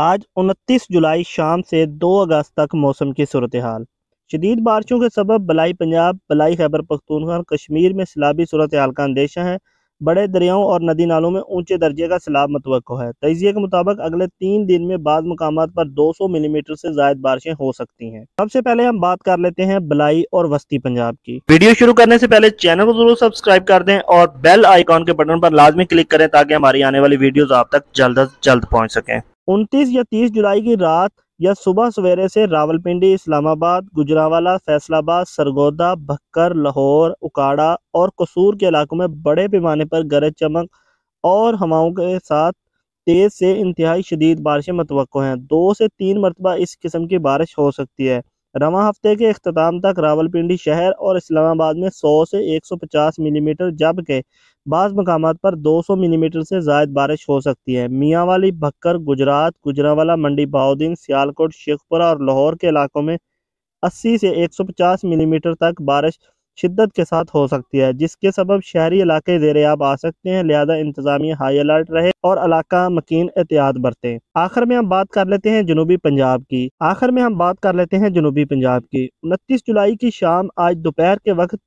आज 29 जुलाई शाम से 2 अगस्त तक मौसम की सूरत हाल शदीद बारिशों के सबब बलाई पंजाब बलाई खैबर पख्तूनखा कश्मीर में सैलाबी सूरत हाल का अंदेशा है बड़े दरियाओं और नदी नालों में ऊंचे दर्जे का सैलाब मतवक़ है तजिए के मुताबिक अगले तीन दिन में बाद मकाम पर 200 मिलीमीटर मीटर से ज्यादा बारिशें हो सकती हैं सबसे पहले हम बात कर लेते हैं बलाई और वस्ती पंजाब की वीडियो शुरू करने से पहले चैनल को जरूर सब्सक्राइब कर दें और बेल आइकॉन के बटन पर लाजमी क्लिक करें ताकि हमारी आने वाली वीडियो आप तक जल्द अज जल्द पहुँच सकें उनतीस या तीस जुलाई की रात या सुबह सवेरे से रावलपिंडी इस्लामाबाद गुजरावाला फैसलाबाद सरगोदा भक्कर लाहौर उकाड़ा और कसूर के इलाकों में बड़े पैमाने पर गरज चमक और हवाओं के साथ तेज़ से इंतहाई शदीद बारिशें मतवक़ हैं दो से तीन मरतबा इस किस्म की बारिश हो सकती है रवा हफ्ते के अख्ताम तक रावलपिंडी शहर और इस्लामाबाद में 100 से 150 मिलीमीटर जबकि बाद मकाम पर 200 मिलीमीटर से जायद बारिश हो सकती है मियाँ वाली भक्कर गुजरात गुजरावाला मंडी बाउद्दीन सियालकोट शेखपुरा और लाहौर के इलाकों में 80 से 150 मिलीमीटर तक बारिश शिद्दत के साथ हो सकती है जिसके सबब शहरी इलाके जेर आप आ सकते हैं लिहाजा इंतजामिया हाई अलर्ट रहे और इलाका मकीन एहतियात बरते आखिर में हम बात कर लेते हैं जनूबी पंजाब की आखिर में हम बात कर लेते हैं जनूबी पंजाब की उनतीस जुलाई की शाम आज दोपहर के वक्त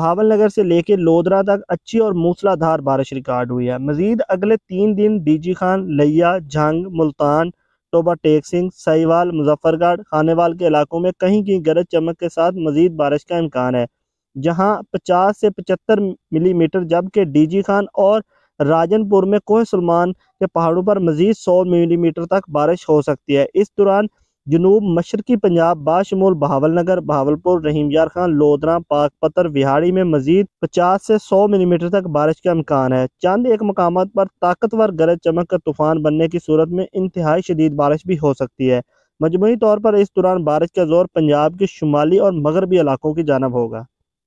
भावल नगर से लेकर लोदरा तक अच्छी और मूसलाधार बारिश रिकॉर्ड हुई है मजीद अगले तीन दिन बीजी खान लिया झंग मुल्तान टोबा टेक सिंह सहीवाल मुजफ्फरगढ़ खानेवाल के इलाकों में कहीं कहीं गरज चमक के साथ मजीद बारिश का इम्कान है जहां 50 से 75 मिलीमीटर जबकि डीजी खान और राजनपुर में कोह सलमान के पहाड़ों पर मजीद 100 मिलीमीटर तक बारिश हो सकती है इस दौरान जनूब मशरकी पंजाब बाशमूल बहावलनगर बहावलपुर रहीम यार खान लोदरा पाक पतर विहाड़ी में मजीद 50 से 100 मिलीमीटर तक बारिश का इम्कान है चंद एक मकाम पर ताकतवर गरज चमक कर तूफान बनने की सूरत में इंतहाई शदीद बारिश भी हो सकती है मजमू तौर पर इस दौरान बारिश का जोर पंजाब के शुमाली और मगरबी इलाकों की जानब होगा